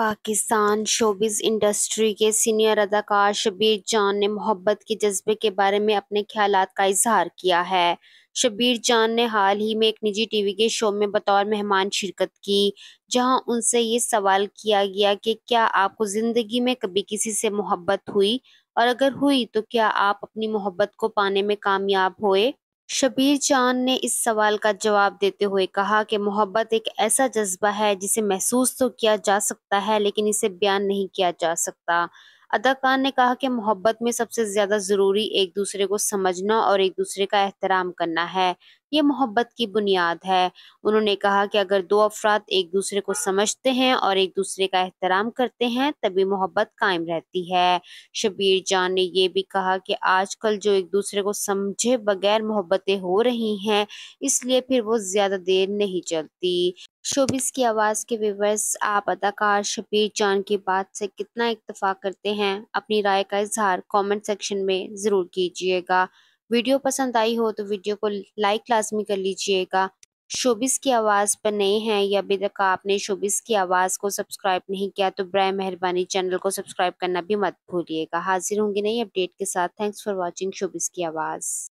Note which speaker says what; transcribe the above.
Speaker 1: Pakistan showbiz industry के senior अदाकार शबीर जान ने मोहब्बत के जज्बे के बारे में अपने ख्याल का इजहार किया है शबीर जान ने हाल ही में एक निजी टीवी के शो में बतौर मेहमान शिरकत की जहां उनसे ये सवाल किया गया कि क्या आपको ज़िंदगी में कभी किसी से मोहब्बत हुई और अगर हुई तो क्या आप अपनी मोहब्बत को पाने में कामयाब हुए शबीर चांद ने इस सवाल का जवाब देते हुए कहा कि मोहब्बत एक ऐसा जज्बा है जिसे महसूस तो किया जा सकता है लेकिन इसे बयान नहीं किया जा सकता अदाकार ने कहा कि मोहब्बत में सबसे ज्यादा जरूरी एक दूसरे को समझना और एक दूसरे का एहतराम करना है ये मोहब्बत की बुनियाद है उन्होंने कहा कि अगर दो अफराद एक दूसरे को समझते हैं और एक दूसरे का एहतराम करते हैं तभी मोहब्बत कायम रहती है शबीर जान ने यह भी कहा कि आजकल जो एक दूसरे को समझे बगैर मोहब्बतें हो रही हैं इसलिए फिर वो ज़्यादा देर नहीं चलती शोबिस की आवाज़ के विवर्स आप अदाकार शबीर जान की बात से कितना इतफाक़ करते हैं अपनी राय का इजहार कमेंट सेक्शन में ज़रूर कीजिएगा वीडियो पसंद आई हो तो वीडियो को लाइक लाजमी कर लीजिएगा शोबिस की आवाज़ पर नए हैं या अभी तक आपने शोबिस की आवाज़ को सब्सक्राइब नहीं किया तो ब्राय मेहरबानी चैनल को सब्सक्राइब करना भी मत भूलिएगा हाजिर होंगे नई अपडेट के साथ थैंक्स फॉर वॉचिंग शोबिस की आवाज़